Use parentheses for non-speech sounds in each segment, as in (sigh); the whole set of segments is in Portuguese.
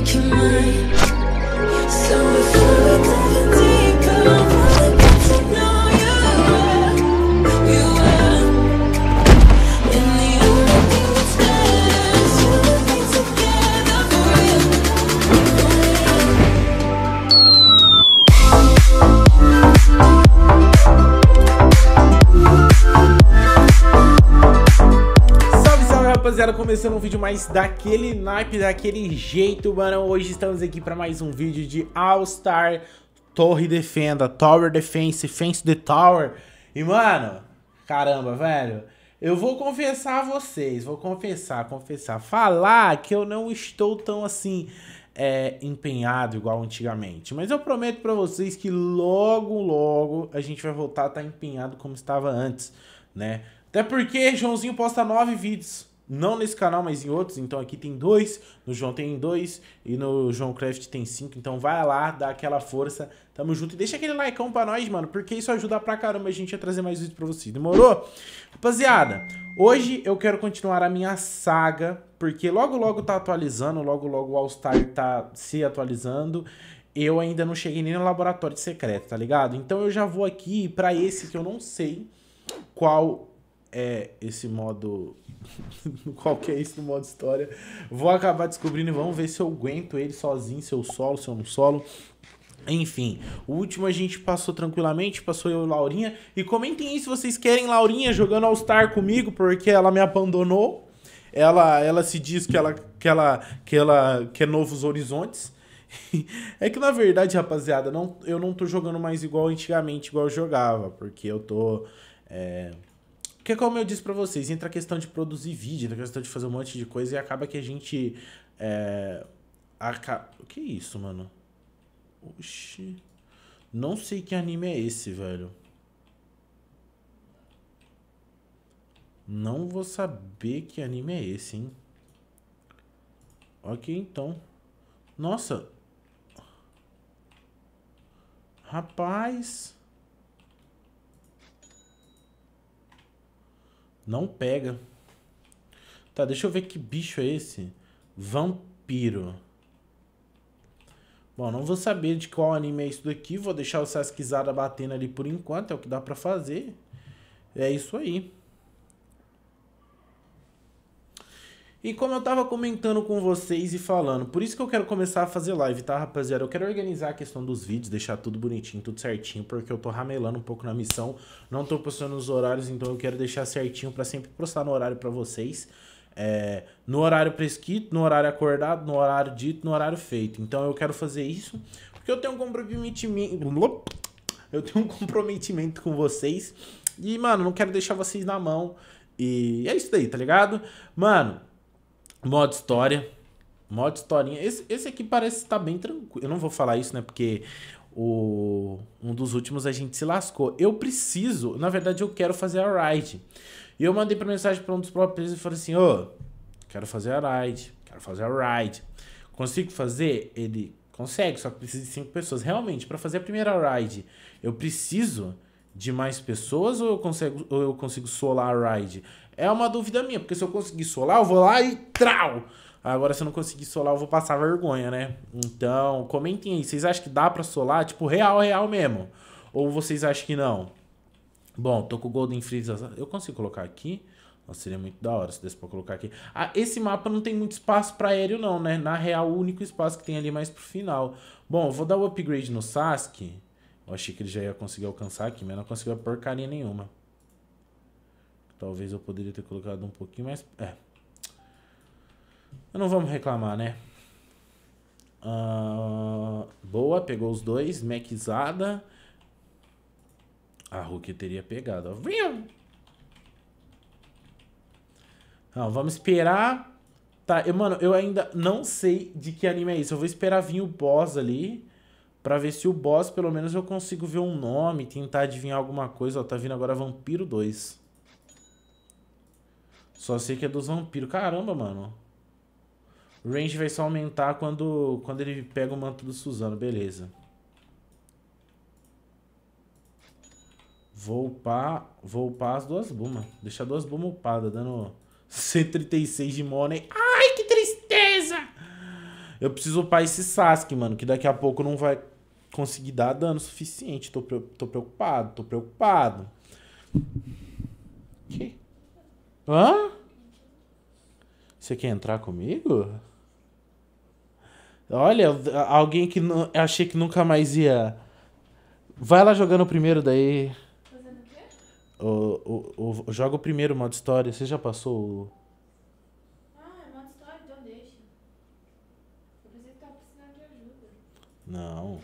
making mine vídeo mais daquele naipe, daquele jeito, mano. Hoje estamos aqui para mais um vídeo de All Star Torre Defenda, Tower Defense, Fence the Tower. E, mano, caramba, velho. Eu vou confessar a vocês, vou confessar, confessar. Falar que eu não estou tão assim é, empenhado igual antigamente. Mas eu prometo para vocês que logo, logo a gente vai voltar a estar tá empenhado como estava antes, né? Até porque Joãozinho posta nove vídeos não nesse canal, mas em outros. Então aqui tem dois, no João tem dois e no João Craft tem cinco. Então vai lá, dá aquela força. Tamo junto. E deixa aquele likeão pra nós, mano, porque isso ajuda pra caramba a gente a trazer mais vídeos pra vocês. Demorou? Rapaziada, hoje eu quero continuar a minha saga, porque logo logo tá atualizando, logo logo o All Star tá se atualizando eu ainda não cheguei nem no laboratório secreto, tá ligado? Então eu já vou aqui para esse que eu não sei qual é esse modo. (laughs) Qual que é isso no modo história? Vou acabar descobrindo e vamos ver se eu aguento ele sozinho, se eu solo, se eu não solo. Enfim, o último a gente passou tranquilamente, passou eu e Laurinha. E comentem aí se vocês querem Laurinha jogando All Star comigo, porque ela me abandonou. Ela, ela se diz que ela, que ela, que ela quer é novos horizontes. (laughs) É que na verdade, rapaziada, não, eu não tô jogando mais igual antigamente, igual eu jogava, porque eu tô. É porque como eu disse para vocês, entra a questão de produzir vídeo, entra a questão de fazer um monte de coisa e acaba que a gente... É, aca... O que é isso, mano? Oxi... Não sei que anime é esse, velho. Não vou saber que anime é esse, hein? Ok, então. Nossa. Rapaz. Não pega. Tá, deixa eu ver que bicho é esse. Vampiro. Bom, não vou saber de qual anime é isso daqui. Vou deixar o Sasukezada batendo ali por enquanto. É o que dá pra fazer. É isso aí. E como eu tava comentando com vocês e falando, por isso que eu quero começar a fazer live, tá, rapaziada? Eu quero organizar a questão dos vídeos, deixar tudo bonitinho, tudo certinho, porque eu tô ramelando um pouco na missão, não tô postando os horários, então eu quero deixar certinho para sempre postar no horário para vocês. É, no horário prescrito, no horário acordado, no horário dito, no horário feito. Então eu quero fazer isso, porque eu tenho um comprometimento, eu tenho um comprometimento com vocês. E, mano, não quero deixar vocês na mão. E é isso daí, tá ligado? Mano, Modo história. Modo historinha. Esse, esse aqui parece estar tá bem tranquilo. Eu não vou falar isso, né? Porque o, um dos últimos a gente se lascou. Eu preciso, na verdade eu quero fazer a ride. E eu mandei pra mensagem para um dos próprios e falei assim: Ô, quero fazer a ride, quero fazer a ride. Consigo fazer? Ele consegue, só que precisa de cinco pessoas. Realmente, para fazer a primeira ride, eu preciso de mais pessoas ou eu consigo, ou eu consigo solar a ride? É uma dúvida minha, porque se eu conseguir solar, eu vou lá e trau! Agora, se eu não conseguir solar, eu vou passar vergonha, né? Então, comentem aí. Vocês acham que dá pra solar? Tipo, real, real mesmo. Ou vocês acham que não? Bom, tô com o Golden Freeze. Eu consigo colocar aqui. Nossa, seria muito da hora se desse pra colocar aqui. Ah, esse mapa não tem muito espaço pra aéreo não, né? Na real, o único espaço que tem ali é mais pro final. Bom, vou dar o upgrade no Sasuke. Eu achei que ele já ia conseguir alcançar aqui, mas não conseguiu porcaria nenhuma. Talvez eu poderia ter colocado um pouquinho mais... É. não vamos reclamar, né? Uh, boa, pegou os dois. Mechizada. A Hulk teria pegado. Viu? Não, vamos esperar. Tá, eu, mano, eu ainda não sei de que anime é isso. Eu vou esperar vir o boss ali para ver se o boss, pelo menos, eu consigo ver um nome, tentar adivinhar alguma coisa. Ó, tá vindo agora Vampiro 2. Só sei que é dos vampiros. Caramba, mano. O range vai só aumentar quando, quando ele pega o manto do Suzano. Beleza. Vou upar, vou upar as duas bumas. Deixar duas bumas upadas, dando 136 (laughs) de money. Ah! Eu preciso upar esse Sasuke, mano, que daqui a pouco não vai conseguir dar dano suficiente. Tô, tô preocupado, tô preocupado. Que? Hã? Você quer entrar comigo? Olha, alguém que não, achei que nunca mais ia. Vai lá jogando o primeiro daí. Fazendo o quê? O, o, o, joga o primeiro modo história. Você já passou o. Não.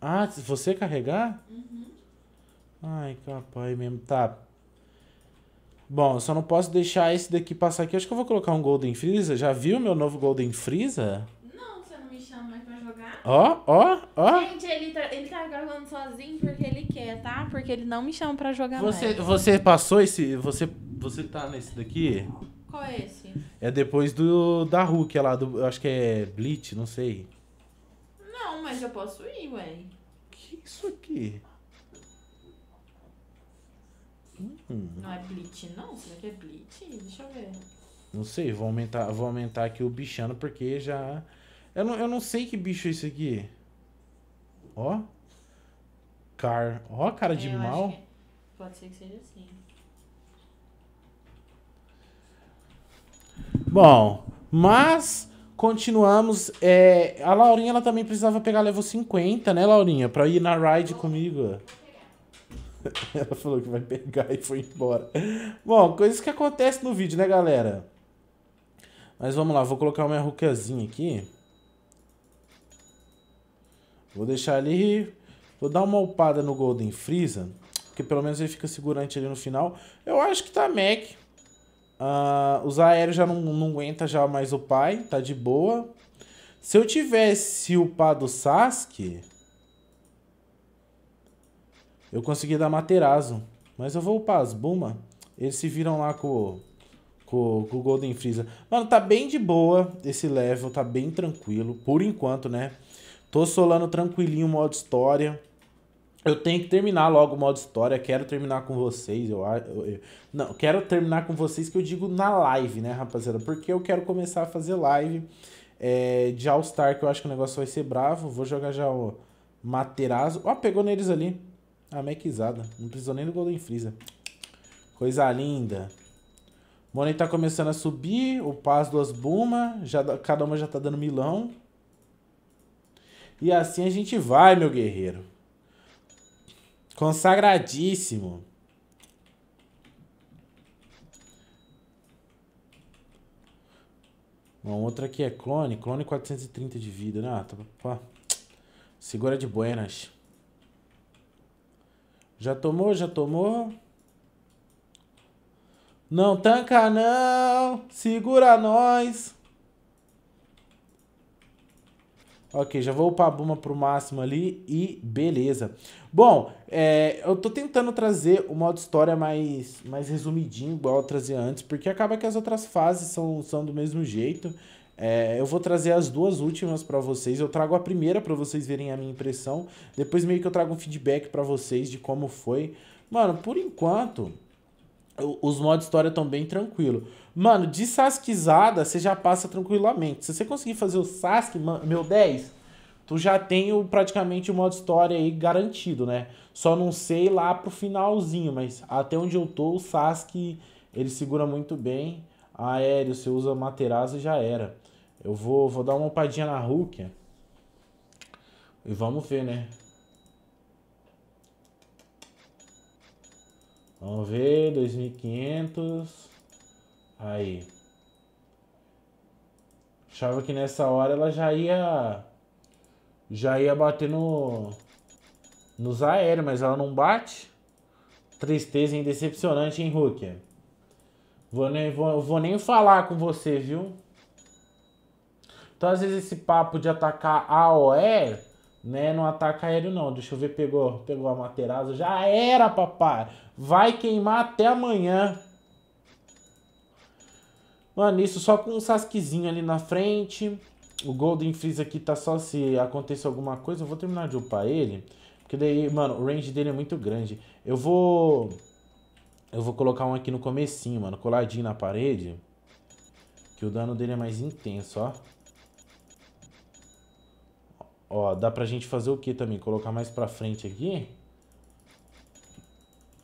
Ah, se você carregar? Uhum. Ai, capaz mesmo. Tá. Bom, só não posso deixar esse daqui passar aqui. Acho que eu vou colocar um Golden Freeza. Já viu meu novo Golden Freeza? Não, você não me chama mais pra jogar. Ó, ó, ó. Gente, ele tá, ele tá gravando sozinho porque ele quer, tá? Porque ele não me chama pra jogar você, mais. Você passou esse... Você, você tá nesse daqui? Qual é esse? É depois do da Hulk, é lá do... Acho que é Bleach, não sei mas eu posso ir, ué. Que isso aqui? Hum. Não é Blitz, não? Será que é Blitz? Deixa eu ver. Não sei, vou aumentar, vou aumentar aqui o bichano, porque já... Eu não, eu não sei que bicho é esse aqui. Ó. Car. Ó, cara de mal. Que... Pode ser que seja assim. Bom, mas Continuamos. É, a Laurinha ela também precisava pegar level 50, né, Laurinha? Pra ir na ride comigo. (laughs) Ela falou que vai pegar e foi embora. Bom, coisas que acontecem no vídeo, né, galera? Mas vamos lá, vou colocar uma rucazinha aqui. Vou deixar ali... Vou dar uma upada no Golden Freeza, porque pelo menos ele fica segurante ali no final. Eu acho que tá Mac. Uh, os aéreos já não, não aguenta já mais o pai, tá de boa. Se eu tivesse upado o Sasuke, eu consegui dar Materazo. Mas eu vou upar as Buma. Eles se viram lá com, com, com o Golden Freeza. Mano, tá bem de boa esse level, tá bem tranquilo. Por enquanto, né? Tô solando tranquilinho o modo história. Eu tenho que terminar logo o modo história. Quero terminar com vocês. Eu, eu, eu, não, quero terminar com vocês que eu digo na live, né, rapaziada? Porque eu quero começar a fazer live é, de All Star, que eu acho que o negócio vai ser bravo. Vou jogar já o Materazzo. Ó, oh, pegou neles ali. A ah, mequizada. Não precisou nem do Golden Freezer. Coisa linda. Money tá começando a subir. O Paz duas Buma. Já, cada uma já tá dando milão. E assim a gente vai, meu guerreiro. Consagradíssimo. Uma outra aqui é clone. Clone 430 de vida, né? Ah, tá, pá. Segura de buenas. Já tomou? Já tomou? Não tanca não! Segura nós! Ok, já vou upar a Buma pro máximo ali e beleza. Bom, é, eu tô tentando trazer o modo história mais, mais resumidinho, igual eu trazia antes, porque acaba que as outras fases são, são do mesmo jeito. É, eu vou trazer as duas últimas para vocês. Eu trago a primeira para vocês verem a minha impressão. Depois meio que eu trago um feedback para vocês de como foi. Mano, por enquanto, os modos história estão bem tranquilo. Mano, de Saskizada você já passa tranquilamente. Se você conseguir fazer o Sask, meu 10, tu já tem o, praticamente o modo história aí garantido, né? Só não sei lá pro finalzinho, mas até onde eu tô, o Sask ele segura muito bem. Aéreo, você usa Materazzo já era. Eu vou, vou dar uma opadinha na Rukia. E vamos ver, né? Vamos ver, 2.500. Aí. Achava que nessa hora ela já ia... Já ia bater no... Nos aéreos, mas ela não bate. Tristeza e decepcionante, hein, Hulk? Vou nem, vou, vou nem falar com você, viu? Então, às vezes, esse papo de atacar a OE né, no ataque aéreo não. Deixa eu ver, pegou, pegou a Materazzo. Já era, papai. Vai queimar até amanhã. Mano, isso só com um Sasukezinho ali na frente. O Golden Freeze aqui tá só se acontecer alguma coisa. Eu vou terminar de upar ele. Porque daí, mano, o range dele é muito grande. Eu vou... Eu vou colocar um aqui no comecinho, mano. Coladinho na parede. Que o dano dele é mais intenso, ó. Ó, dá pra gente fazer o que também? Colocar mais pra frente aqui?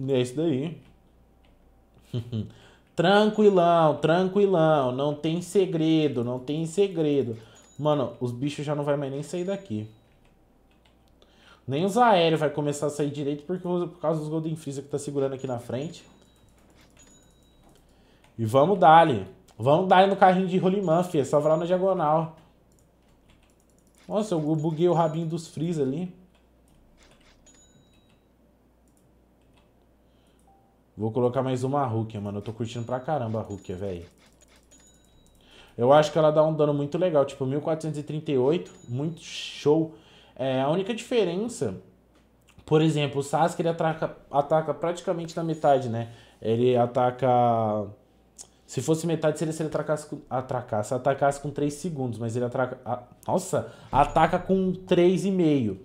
É isso daí. (laughs) tranquilão, tranquilão. Não tem segredo, não tem segredo. Mano, os bichos já não vai mais nem sair daqui. Nem os aéreos vai começar a sair direito porque, por causa dos Golden Freezer que tá segurando aqui na frente. E vamos dar ali. Vamos dar no carrinho de rolimã, fi. É só virar na diagonal. Nossa, eu buguei o rabinho dos Freeze ali. Vou colocar mais uma Rukia, mano. Eu tô curtindo pra caramba a Rukia, velho. Eu acho que ela dá um dano muito legal. Tipo, 1438. Muito show. É, a única diferença... Por exemplo, o Sasuke ele ataca, ataca praticamente na metade, né? Ele ataca se fosse metade, seria se ele atracasse, atracasse, atacasse com 3 segundos, mas ele atraca. A, nossa! Ataca com 3,5.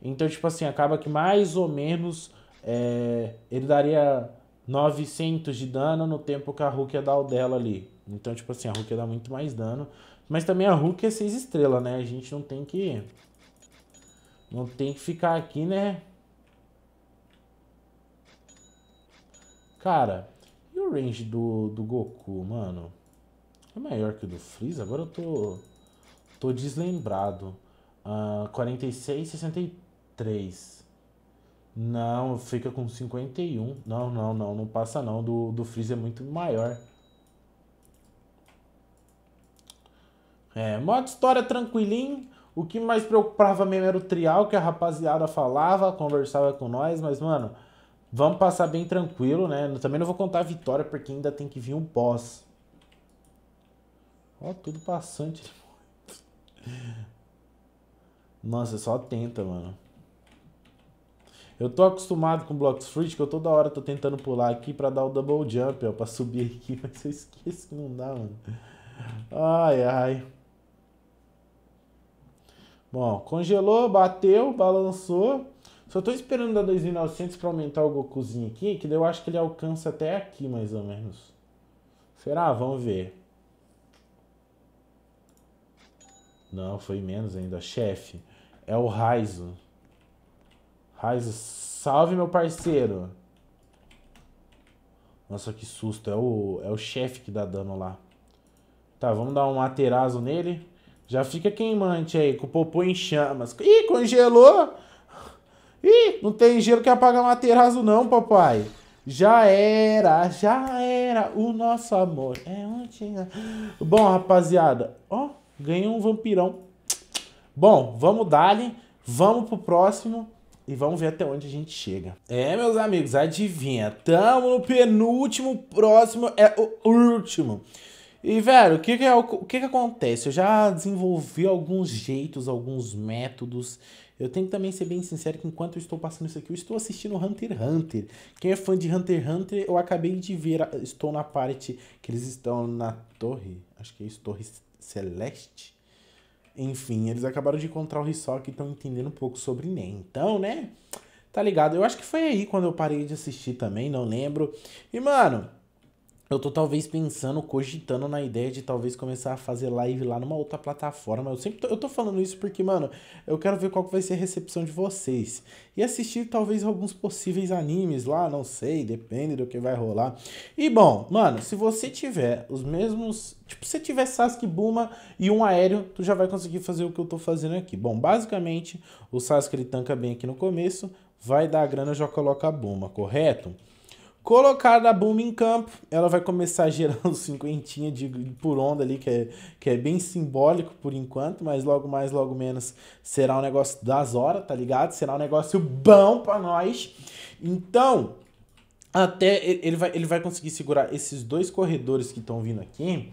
Então, tipo assim, acaba que mais ou menos é, ele daria 900 de dano no tempo que a Hulk ia dar o dela ali. Então, tipo assim, a Hulk ia dar muito mais dano. Mas também a Hulk é 6 estrelas, né? A gente não tem que. Não tem que ficar aqui, né? Cara o range do, do Goku, mano? É maior que o do Freeza? Agora eu tô. tô deslembrado. Uh, 46, 63. Não, fica com 51. Não, não, não, não passa não. Do, do Freeza é muito maior. É, modo história tranquilinho. O que mais preocupava mesmo era o trial que a rapaziada falava, conversava com nós, mas, mano, Vamos passar bem tranquilo, né? também não vou contar a vitória, porque ainda tem que vir um pós. Ó, tudo passante. Nossa, só tenta, mano. Eu tô acostumado com blocos free, que eu toda hora tô tentando pular aqui pra dar o double jump, ó, pra subir aqui, (laughs) mas eu esqueço que não dá, mano. Ai, ai. Bom, congelou, bateu, balançou. Só tô esperando dar 2.900 pra aumentar o Gokuzinho aqui, que daí eu acho que ele alcança até aqui, mais ou menos. Será? Vamos ver. Não, foi menos ainda. Chefe, é o Raizo. Raizo, salve meu parceiro. Nossa, que susto. É o, é o chefe que dá dano lá. Tá, vamos dar um materazo nele. Já fica queimante aí, com o popô em chamas. Ih, congelou! Ih, não tem dinheiro que apaga materazo não, papai. Já era, já era o nosso amor. É ontem. Bom, rapaziada, ó, ganhei um vampirão. Bom, vamos dali, vamos pro próximo e vamos ver até onde a gente chega. É, meus amigos, adivinha, tamo no penúltimo, próximo é o último. E, velho, o que que, é, o que que acontece? Eu já desenvolvi alguns jeitos, alguns métodos eu tenho que também ser bem sincero que enquanto eu estou passando isso aqui, eu estou assistindo Hunter x Hunter. Quem é fã de Hunter x Hunter, eu acabei de ver, estou na parte que eles estão na torre, acho que é isso, Torre Celeste. Enfim, eles acabaram de encontrar o Hisoka e estão entendendo um pouco sobre Nen. Então, né? Tá ligado? Eu acho que foi aí quando eu parei de assistir também, não lembro. E, mano, eu tô talvez pensando, cogitando na ideia de talvez começar a fazer live lá numa outra plataforma. Eu sempre tô, eu tô falando isso porque, mano, eu quero ver qual que vai ser a recepção de vocês. E assistir talvez alguns possíveis animes lá, não sei, depende do que vai rolar. E bom, mano, se você tiver os mesmos Tipo, se tiver Sasuke Buma e um aéreo, tu já vai conseguir fazer o que eu tô fazendo aqui. Bom, basicamente, o Sasuke ele tanca bem aqui no começo, vai dar a grana, já coloca a Buma, correto? Colocar a Boom em campo, ela vai começar gerando (laughs) cinquentinha de, por onda ali, que é, que é bem simbólico por enquanto, mas logo mais, logo menos, será um negócio das horas, tá ligado? Será um negócio bom pra nós. Então, até ele vai, ele vai conseguir segurar esses dois corredores que estão vindo aqui.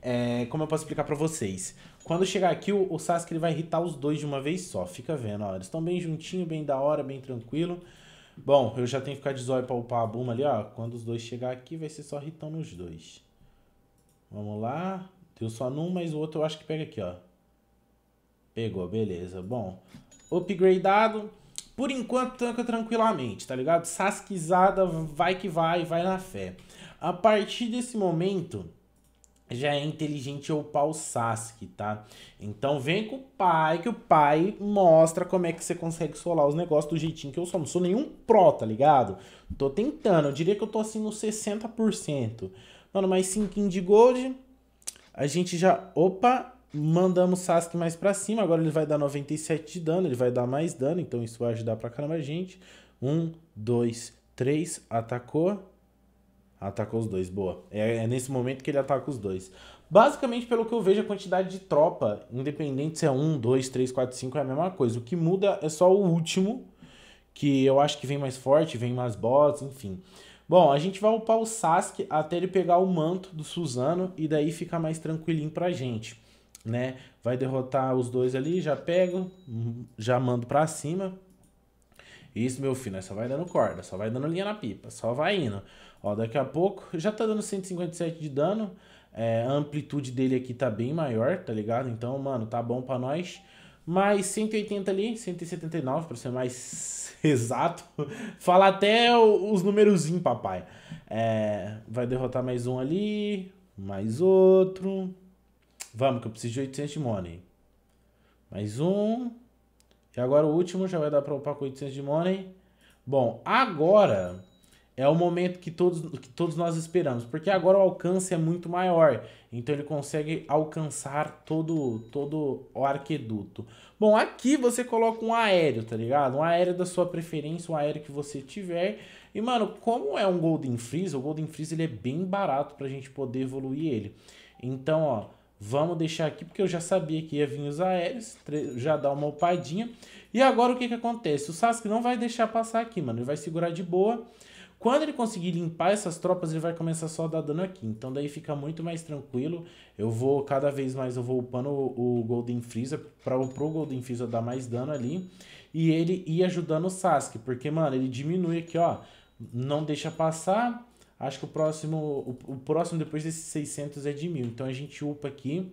É, como eu posso explicar para vocês? Quando chegar aqui, o, o Sasuke ele vai irritar os dois de uma vez só. Fica vendo, ó. Eles estão bem juntinho, bem da hora, bem tranquilo. Bom, eu já tenho que ficar de zóio pra upar a Buma ali, ó. Quando os dois chegar aqui, vai ser só ritão nos dois. Vamos lá. Deu só num, mas o outro eu acho que pega aqui, ó. Pegou, beleza. Bom, upgradeado. Por enquanto, tanca tranquilamente, tá ligado? Sasquizada, vai que vai, vai na fé. A partir desse momento já é inteligente upar o Sasuke, tá? Então vem com o pai, que o pai mostra como é que você consegue solar os negócios do jeitinho que eu sou. Não sou nenhum pró, tá ligado? Tô tentando, eu diria que eu tô assim nos 60%. Mano, mais 5 de gold, a gente já... Opa! Mandamos Sasuke mais pra cima, agora ele vai dar 97 de dano, ele vai dar mais dano, então isso vai ajudar pra caramba a gente. 1, 2, 3, atacou. Atacou os dois, boa. É, é, nesse momento que ele ataca os dois. Basicamente, pelo que eu vejo, a quantidade de tropa, independente se é 1, 2, 3, 4, 5, é a mesma coisa. O que muda é só o último, que eu acho que vem mais forte, vem mais bots, enfim. Bom, a gente vai upar o Sasuke até ele pegar o manto do Suzano e daí fica mais tranquilinho pra gente, né? Vai derrotar os dois ali, já pego, já mando pra cima, isso, meu filho, só vai dando corda, só vai dando linha na pipa, só vai indo. Ó, daqui a pouco já tá dando 157 de dano. É, a amplitude dele aqui tá bem maior, tá ligado? Então, mano, tá bom pra nós. Mais 180 ali, 179 pra ser mais (laughs) exato. Fala até os numerozinhos, papai. É, vai derrotar mais um ali, mais outro. Vamos, que eu preciso de 800 de money. Mais um. E agora o último já vai dar para upar com 800 de money. Bom, agora é o momento que todos, que todos nós esperamos, porque agora o alcance é muito maior, então ele consegue alcançar todo, todo o arqueduto. Bom, aqui você coloca um aéreo, tá ligado? Um aéreo da sua preferência, um aéreo que você tiver. E, mano, como é um Golden Freeze, o Golden Freeze ele é bem barato pra gente poder evoluir ele. Então, ó, Vamos deixar aqui porque eu já sabia que ia vir os aéreos, já dá uma upadinha. E agora o que que acontece? O Sasuke não vai deixar passar aqui, mano. Ele vai segurar de boa. Quando ele conseguir limpar essas tropas, ele vai começar só a dar dano aqui. Então daí fica muito mais tranquilo. Eu vou, cada vez mais, eu vou upando o, o Golden Freeza para o Golden Freeza dar mais dano ali. E ele ir ajudando o Sasuke, porque, mano, ele diminui aqui, ó. Não deixa passar, Acho que o próximo, o, o próximo depois desses 600 é de mil. Então a gente upa aqui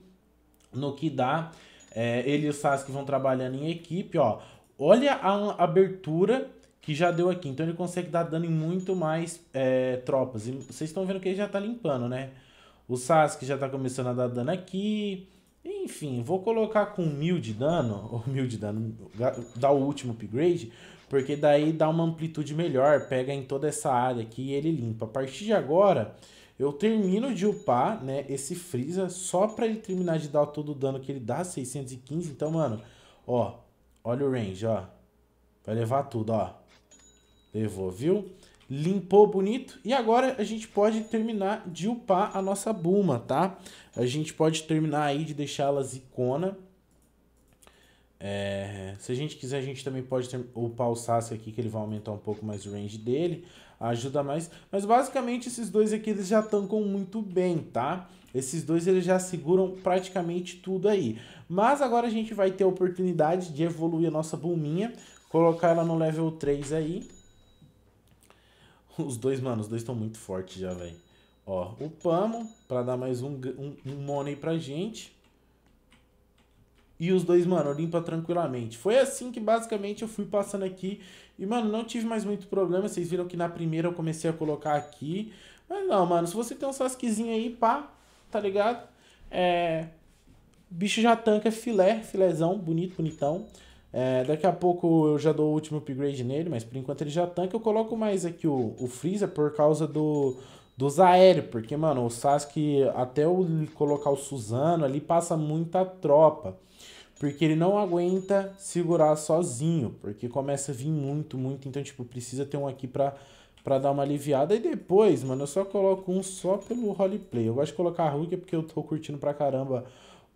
no que dá. É, ele e o Sasuke vão trabalhando em equipe, ó. Olha a abertura que já deu aqui. Então ele consegue dar dano em muito mais é, tropas. E vocês estão vendo que ele já tá limpando, né? O Sasuke já tá começando a dar dano aqui. Enfim, vou colocar com mil de dano, ou mil de dano, dar o último upgrade, porque daí dá uma amplitude melhor, pega em toda essa área aqui e ele limpa. A partir de agora, eu termino de upar, né, esse Freeza só para ele terminar de dar todo o dano que ele dá, 615. Então, mano, ó, olha o range, ó. Vai levar tudo, ó. Levou, viu? Limpou bonito. E agora a gente pode terminar de upar a nossa Buma, tá? A gente pode terminar aí de deixar las icona. É, se a gente quiser, a gente também pode ter, upar o Sassi aqui, que ele vai aumentar um pouco mais o range dele. Ajuda mais. Mas basicamente esses dois aqui, eles já tancam muito bem, tá? Esses dois, eles já seguram praticamente tudo aí. Mas agora a gente vai ter a oportunidade de evoluir a nossa Bulminha. Colocar ela no level 3 aí. Os dois, mano, os dois estão muito fortes já, velho. Ó, upamos pra dar mais um, um, um money pra gente. E os dois, mano, limpa tranquilamente. Foi assim que basicamente eu fui passando aqui. E, mano, não tive mais muito problema. Vocês viram que na primeira eu comecei a colocar aqui. Mas não, mano, se você tem um sasquizinho aí, pá, tá ligado? É. O bicho já tanca é filé, filézão, bonito, bonitão. É, daqui a pouco eu já dou o último upgrade nele, mas por enquanto ele já tanca. Eu coloco mais aqui o, o freezer por causa do, dos aéreos, porque, mano, o Sasuke, até o colocar o Suzano ali, passa muita tropa. Porque ele não aguenta segurar sozinho, porque começa a vir muito, muito. Então, tipo, precisa ter um aqui pra, pra dar uma aliviada. E depois, mano, eu só coloco um só pelo roleplay. Eu gosto de colocar a Hulk é porque eu tô curtindo pra caramba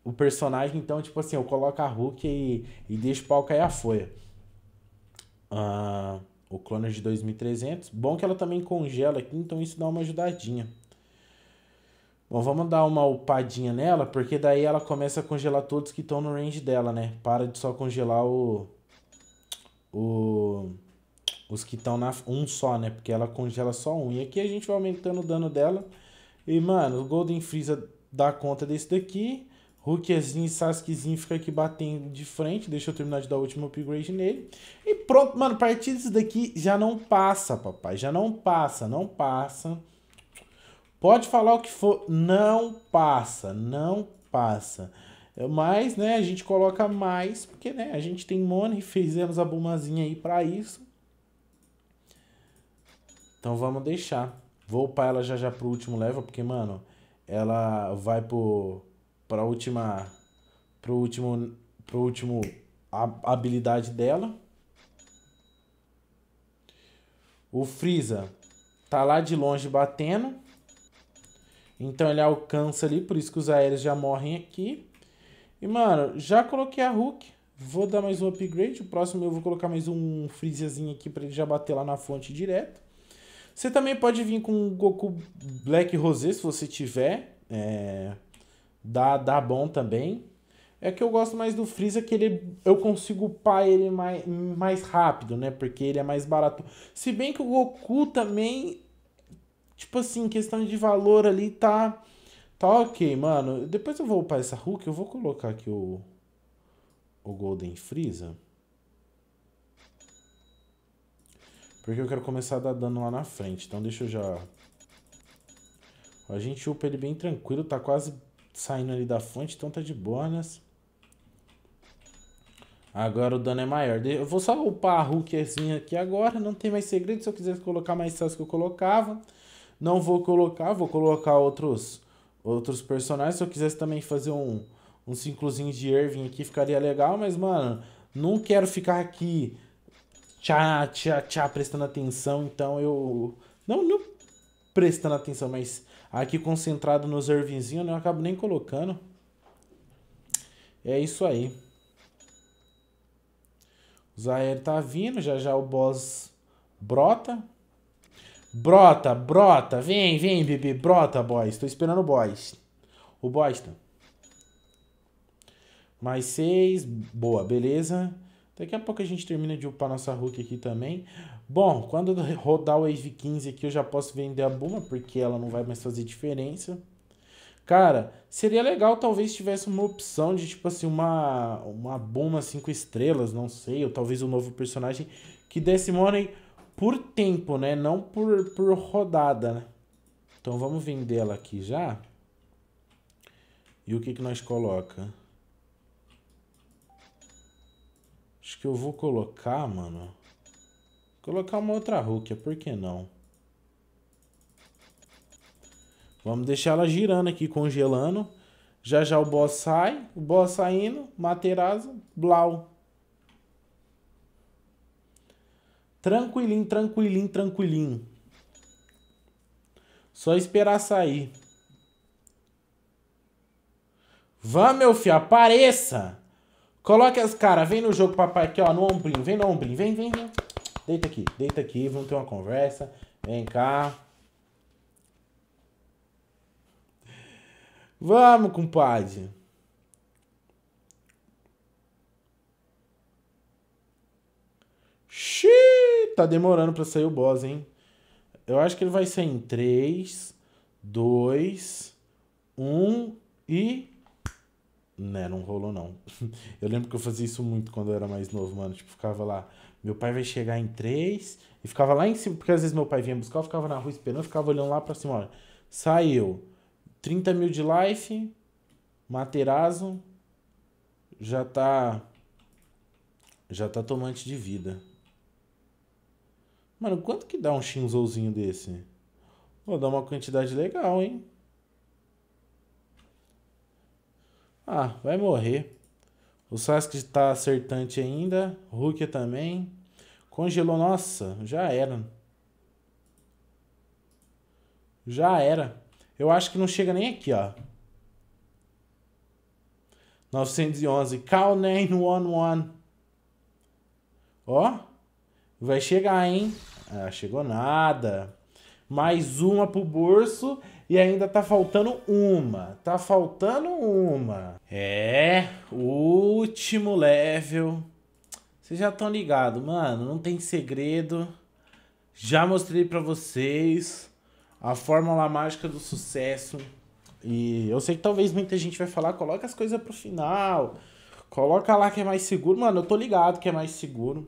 o personagem. Então, tipo assim, eu coloco a Hulk e, e deixo o pau cair a folha. Ahn... Uh o Cloner de 2300. Bom que ela também congela aqui, então isso dá uma ajudadinha. Bom, vamos dar uma upadinha nela, porque daí ela começa a congelar todos que estão no range dela, né? Para de só congelar o... o os que estão na um só, né? Porque ela congela só um. E aqui a gente vai aumentando o dano dela. E, mano, o Golden Freeza dá conta desse daqui. Rookiezinho, e Sasukezinho fica aqui batendo de frente. Deixa eu terminar de dar o último upgrade nele. E pronto, mano. A partir disso daqui já não passa, papai. Já não passa, não passa. Pode falar o que for. Não passa, não passa. É Mas, né, a gente coloca mais. Porque, né, a gente tem money. (laughs) Fizemos a bumazinha aí pra isso. Então vamos deixar. Vou upar ela já já pro último level. Porque, mano, ela vai pro para última para o último para o último a habilidade dela. O Freeza tá lá de longe batendo. Então ele alcança ali, por isso que os aéreos já morrem aqui. E, mano, já coloquei a Hulk. Vou dar mais um upgrade. O próximo eu vou colocar mais um Freezazinho aqui para ele já bater lá na fonte direto. Você também pode vir com o Goku Black Rosé, se você tiver. É dá, dá bom também. É que eu gosto mais do Freeza que ele eu consigo upar ele mais, mais rápido, né? Porque ele é mais barato. Se bem que o Goku também, tipo assim, questão de valor ali tá. Tá ok, mano. Depois eu vou upar essa Hulk, eu vou colocar aqui o. O Golden Freeza. Porque eu quero começar a dar dano lá na frente. Então deixa eu já. A gente upa ele bem tranquilo, tá quase saindo ali da fonte, então tá de bônus né? Agora o dano é maior. Eu vou só upar a Hulkerzinha aqui agora. Não tem mais segredo. Se eu quiser colocar mais que eu colocava. Não vou colocar. Vou colocar outros, outros personagens. Se eu quisesse também fazer um, um ciclozinho de Irving aqui, ficaria legal. Mas, mano, não quero ficar aqui tchá, tchá, tchá, prestando atenção. Então eu... Não, não prestando atenção, mas Aqui concentrado nos ervinzinhos, né? eu acabo nem colocando. É isso aí. O Zaire tá vindo, já já o boss brota. Brota, brota, vem, vem, bebê, brota, boys. Tô esperando o Boss. O tá. Mais seis, boa, beleza. Daqui a pouco a gente termina de upar nossa Hulk aqui também. Bom, quando rodar o Wave 15 aqui, eu já posso vender a Buma, porque ela não vai mais fazer diferença. Cara, seria legal talvez tivesse uma opção de, tipo assim, uma, uma Buma 5 estrelas, não sei, ou talvez um novo personagem que desse money por tempo, né? Não por, por rodada, né? Então vamos vender ela aqui já. E o que, que nós coloca? Acho que eu vou colocar, mano... Colocar uma outra Rukia, por que não? Vamos deixar ela girando aqui, congelando. Já já o boss sai. O boss saindo, Materazzo, Blau. Tranquilinho, tranquilinho, tranquilinho. Só esperar sair. Vá, meu filho, apareça! Coloque as caras, vem no jogo, papai, aqui, ó, no ombrinho. Vem no ombrinho, vem, vem, vem. Deita aqui, deita aqui, vamos ter uma conversa. Vem cá. Vamos, compadre. Xiii, tá demorando pra sair o boss, hein? Eu acho que ele vai ser em 3, 2, 1 e... Né, não rolou não. (laughs) Eu lembro que eu fazia isso muito quando eu era mais novo, mano. Tipo, ficava lá meu pai vai chegar em três. E ficava lá em cima, porque às vezes meu pai vinha buscar, eu ficava na rua esperando, eu ficava olhando lá pra cima, olha. Saiu 30 mil de life, Materazzo já tá. Já tá tomante de vida. Mano, quanto que dá um Shinzouzinho desse? Vou dar uma quantidade legal, hein? Ah, vai morrer. O Sasuke tá acertante ainda. Rukia também. Congelou, nossa, já era. Já era. Eu acho que não chega nem aqui, ó. 911. Call 911. Ó. Vai chegar, hein? Ah, chegou nada. Mais uma pro bolso e ainda tá faltando uma. Tá faltando uma. É, último level vocês já estão ligados, mano. Não tem segredo. Já mostrei para vocês a fórmula mágica do sucesso. E eu sei que talvez muita gente vai falar, coloca as coisas pro final. Coloca lá que é mais seguro. Mano, eu tô ligado que é mais seguro.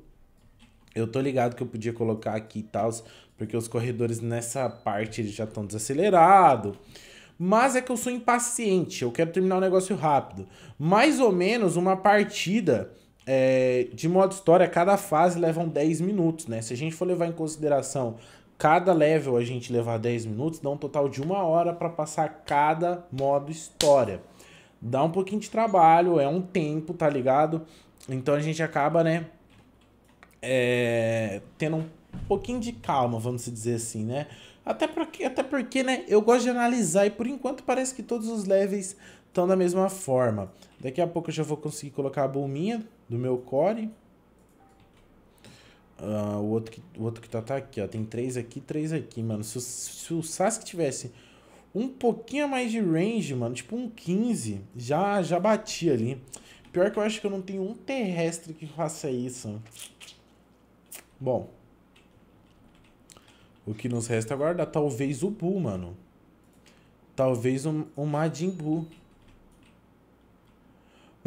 Eu tô ligado que eu podia colocar aqui e tal, porque os corredores nessa parte eles já estão desacelerados. Mas é que eu sou impaciente, eu quero terminar o um negócio rápido. Mais ou menos uma partida é, de modo história, cada fase levam 10 minutos, né? Se a gente for levar em consideração cada level a gente levar 10 minutos, dá um total de uma hora para passar cada modo história. Dá um pouquinho de trabalho, é um tempo, tá ligado? Então a gente acaba, né? É, tendo um pouquinho de calma, vamos dizer assim, né? Até porque, até porque, né? Eu gosto de analisar e por enquanto parece que todos os levels estão da mesma forma. Daqui a pouco eu já vou conseguir colocar a bombinha do meu core. Uh, o, outro que, o outro que tá, tá aqui, ó. Tem três aqui, três aqui, mano. Se, se o Sasuke tivesse um pouquinho mais de range, mano, tipo um 15, já, já bati ali. Pior que eu acho que eu não tenho um terrestre que faça isso. Bom. O que nos resta agora talvez o Buu, mano. Talvez o um, um Majin Buu.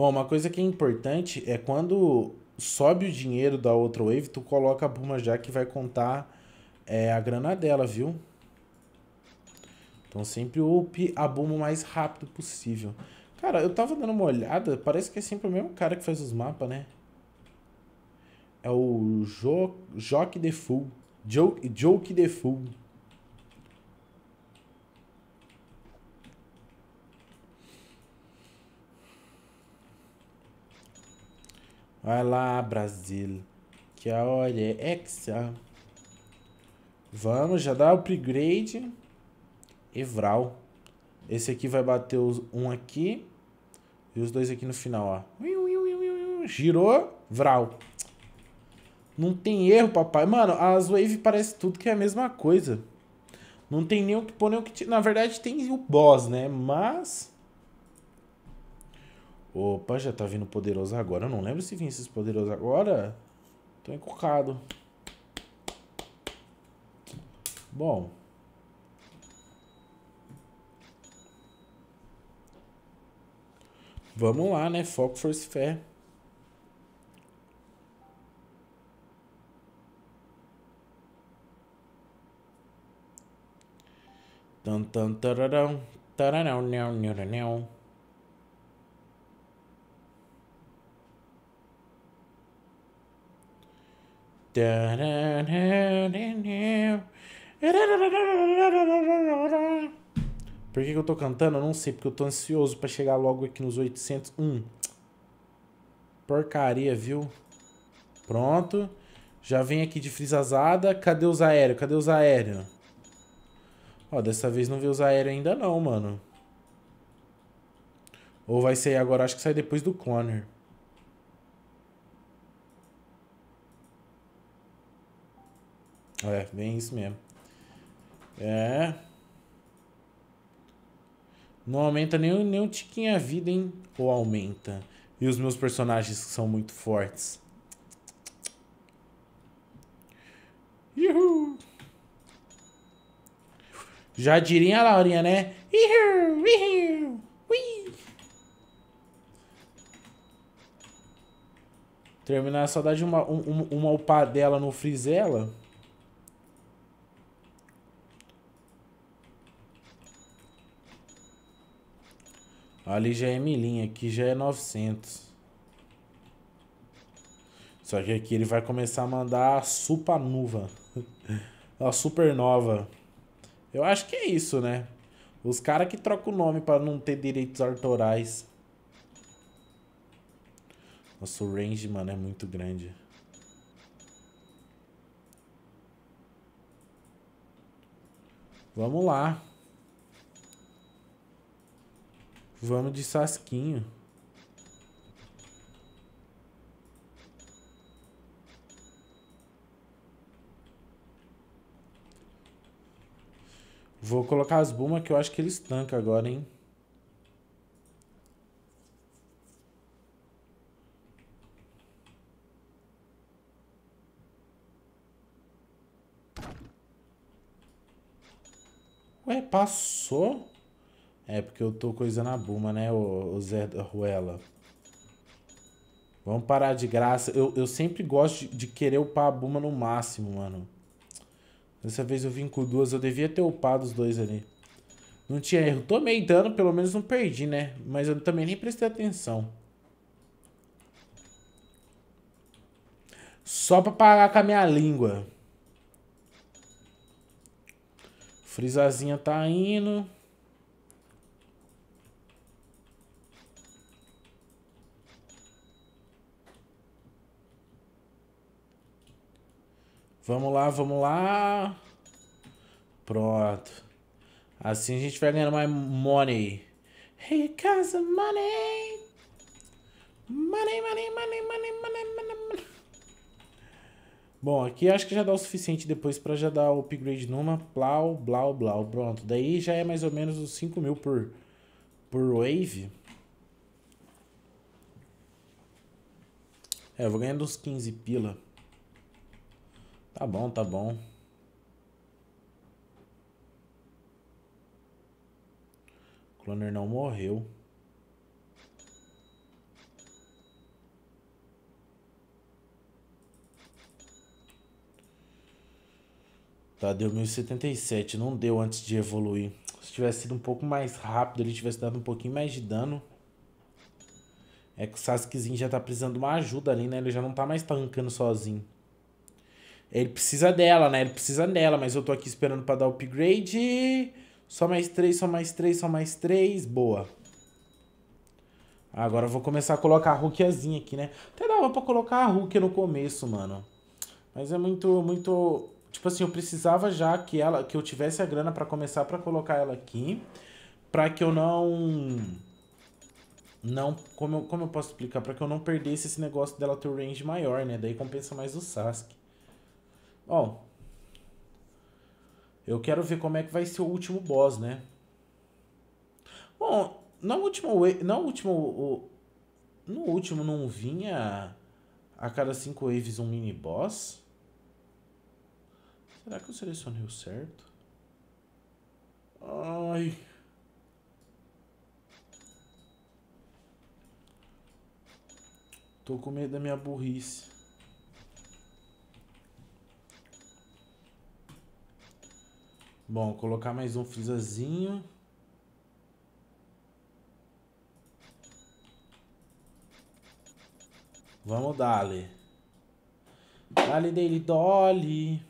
Bom, uma coisa que é importante é quando sobe o dinheiro da outra wave, tu coloca a Buma já que vai contar é, a grana dela, viu? Então sempre up a Buma o mais rápido possível. Cara, eu tava dando uma olhada, parece que é sempre o mesmo cara que faz os mapas, né? É o jo Joque de Fool. Joke, Joke de Fool. Vai lá, Brasil. Que a hora é exa. Vamos, já dá upgrade. Evral. Esse aqui vai bater os um aqui. E os dois aqui no final, ó. Girou. Vral. Não tem erro, papai. Mano, as wave parece tudo que é a mesma coisa. Não tem nem o que pôr, nem o que... Na verdade, tem o boss, né? Mas... Opa, já tá vindo poderoso agora. Eu não lembro se vinha esses poderosos agora. Tô encucado. Bom. Vamos lá, né? Foco, força e fé. Tan tan tararão, tararão, não, não, não. Por que, que eu tô cantando? Eu não sei, porque eu tô ansioso pra chegar logo aqui nos 801. Hum. Porcaria, viu? Pronto. Já vem aqui de frisazada. Cadê os aéreos? Cadê os aéreos? Ó, dessa vez não veio os aéreos ainda não, mano. Ou vai sair agora? Acho que sai depois do Cloner. É, bem isso mesmo. É. Não aumenta nem, nem um tiquinho a vida, hein? Ou aumenta. E os meus personagens são muito fortes. Uhul. Já diria a Laurinha, né? Uhul, uhul, ui. Terminar só dar de uma, uma, uma upadela no Frizela. Ali já é milinha, aqui já é 900. Só que aqui ele vai começar a mandar a supanuva. (laughs) a supernova. Eu acho que é isso, né? Os caras que trocam o nome para não ter direitos autorais. Nosso range, mano, é muito grande. Vamos lá. Vamos de Sasquinho. Vou colocar as Bumas que eu acho que eles estanca agora, hein? Ué, passou? É porque eu tô coisando a Buma, né, o, o Zé Ruela. Vamos parar de graça. Eu, eu sempre gosto de, de querer upar a Buma no máximo, mano. Dessa vez eu vim com duas. Eu devia ter upado os dois ali. Não tinha erro. Tomei dano, pelo menos não perdi, né? Mas eu também nem prestei atenção. Só pra pagar com a minha língua. Frisazinha tá indo. Vamos lá, vamos lá. Pronto. Assim a gente vai ganhando mais money. Hey, casa, money. Money, money, money, money, money, money. Bom, aqui acho que já dá o suficiente depois para já dar o upgrade numa. blau blau, blau. Pronto. Daí já é mais ou menos os 5 mil por, por wave. É, eu vou ganhando uns 15 pila. Tá bom, tá bom. O cloner não morreu. Tá, deu 1077. Não deu antes de evoluir. Se tivesse sido um pouco mais rápido, ele tivesse dado um pouquinho mais de dano. É que o Sasukezinho já tá precisando de uma ajuda ali, né? Ele já não tá mais tankando sozinho. Ele precisa dela, né? Ele precisa dela, mas eu tô aqui esperando pra dar upgrade. Só mais três, só mais três, só mais três. Boa. Agora eu vou começar a colocar a Rukiazinha aqui, né? Até dava pra colocar a Rukia no começo, mano. Mas é muito, muito... Tipo assim, eu precisava já que ela, que eu tivesse a grana pra começar pra colocar ela aqui. Pra que eu não... Não... Como eu, como eu posso explicar? Pra que eu não perdesse esse negócio dela ter o range maior, né? Daí compensa mais o Sasuke. Ó. Eu quero ver como é que vai ser o último boss, né? Bom, na última... Na última no último não vinha a cada cinco waves um mini boss? Será que eu selecionei o certo? Ai. Tô com medo da minha burrice. Bom, colocar mais um frisazinho. Vamos dali. Dali dele dolly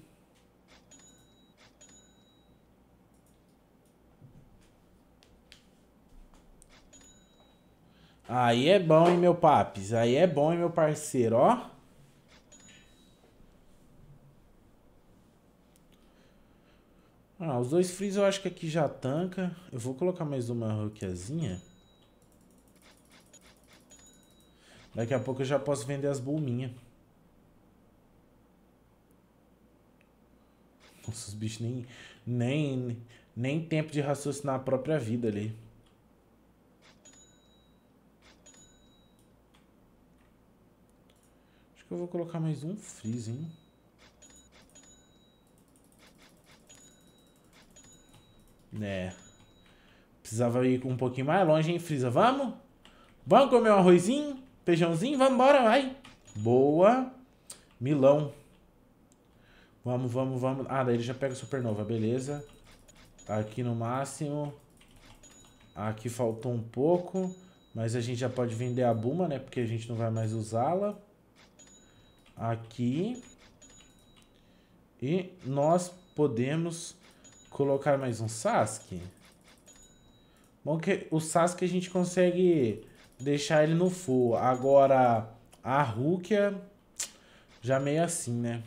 Aí é bom, hein, meu papis? Aí é bom, hein, meu parceiro, ó. Ah, os dois Freeze eu acho que aqui já tanca. Eu vou colocar mais uma Rukiazinha. Daqui a pouco eu já posso vender as bulminhas. Nossa, os bichos nem, nem, nem tempo de raciocinar a própria vida ali. Acho que eu vou colocar mais um freeze, hein? né Precisava ir um pouquinho mais longe, hein, Frieza? Vamos? Vamos comer um arrozinho, feijãozinho? Vamos embora, vai. Boa. Milão. Vamos, vamos, vamos. Ah, daí ele já pega supernova, beleza. Tá aqui no máximo. Aqui faltou um pouco. Mas a gente já pode vender a Buma, né? Porque a gente não vai mais usá-la. Aqui. E nós podemos colocar mais um Sasuke. Bom que o Sasuke a gente consegue deixar ele no full. Agora, a Rukia já meio assim, né?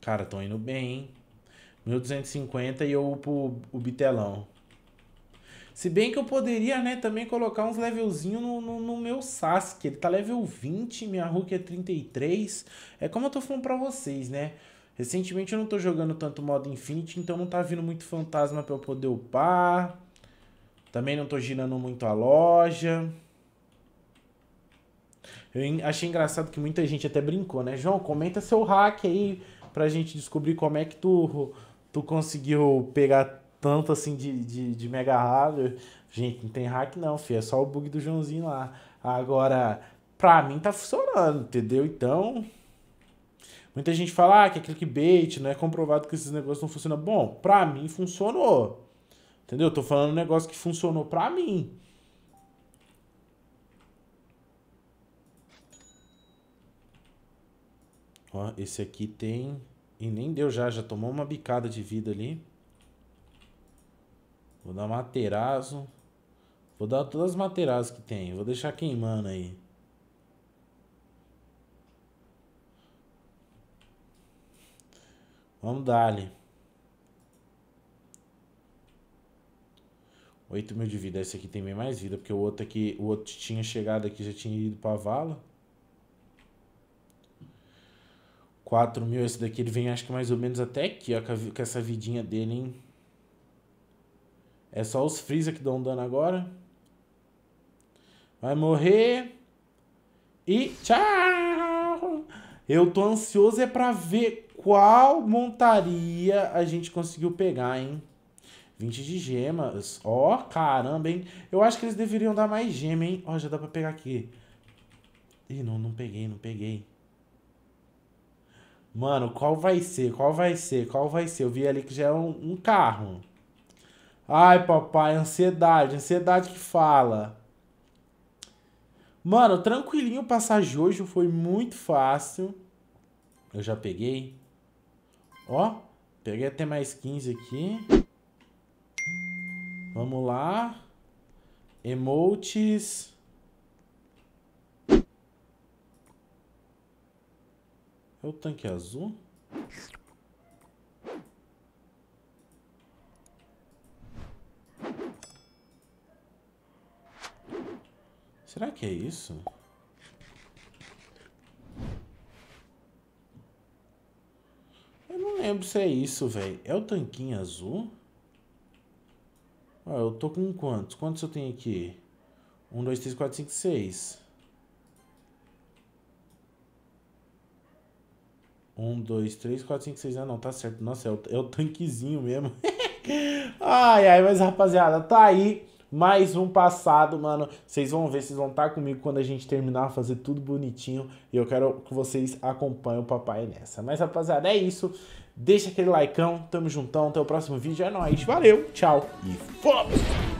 Cara, tô indo bem, hein? 1250 e eu upo o bitelão. Se bem que eu poderia, né, também colocar uns levelzinho no, no, no, meu Sasuke. Ele tá level 20, minha Hulk é 33. É como eu tô falando pra vocês, né? Recentemente eu não tô jogando tanto modo Infinity, então não tá vindo muito fantasma pra eu poder upar. Também não tô girando muito a loja. Eu achei engraçado que muita gente até brincou, né? João, comenta seu hack aí pra gente descobrir como é que tu, tu conseguiu pegar tanto assim de, de, de mega raro Gente, não tem hack não, filho. É só o bug do Joãozinho lá. Agora, pra mim tá funcionando, entendeu? Então... Muita gente fala ah, que é clickbait, não é comprovado que esses negócios não funcionam. Bom, pra mim funcionou. Entendeu? Eu tô falando um negócio que funcionou pra mim. Ó, esse aqui tem... E nem deu já, já tomou uma bicada de vida ali. Vou dar materazo. Vou dar todas as materazes que tem. Vou deixar queimando aí. Vamos dar ali. 8 mil de vida. Esse aqui tem bem mais vida, porque o outro aqui, o outro tinha chegado aqui, já tinha ido pra vala. 4 mil, esse daqui ele vem acho que mais ou menos até aqui, ó, com essa vidinha dele, hein? É só os Freeza que dão dano agora. Vai morrer. E tchau! Eu tô ansioso é pra ver qual montaria a gente conseguiu pegar, hein? 20 de gemas. Ó, oh, caramba, hein? Eu acho que eles deveriam dar mais gema, hein? Ó, oh, já dá pra pegar aqui. Ih, não, não peguei, não peguei. Mano, qual vai ser? Qual vai ser? Qual vai ser? Eu vi ali que já é um, um carro. Ai, papai, ansiedade. Ansiedade que fala. Mano, tranquilinho passar Jojo. Foi muito fácil. Eu já peguei. Ó, peguei até mais 15 aqui. Vamos lá. Emotes. É o tanque azul? Será que é isso? lembro é isso, velho. É o tanquinho azul? eu tô com quantos? Quantos eu tenho aqui? 1, 2, 3, 4, 5, 6. 1, 2, 3, 4, 5, 6. Ah, não, tá certo. Nossa, é o, é o tanquezinho mesmo. (laughs) ai, ai, mas rapaziada, tá aí mais um passado, mano. Vocês vão ver, vocês vão estar tá comigo quando a gente terminar, fazer tudo bonitinho. E eu quero que vocês acompanhem o papai nessa. Mas, rapaziada, é isso. Deixa aquele likeão, tamo juntão, até o próximo vídeo, é nóis, valeu, tchau e fomos!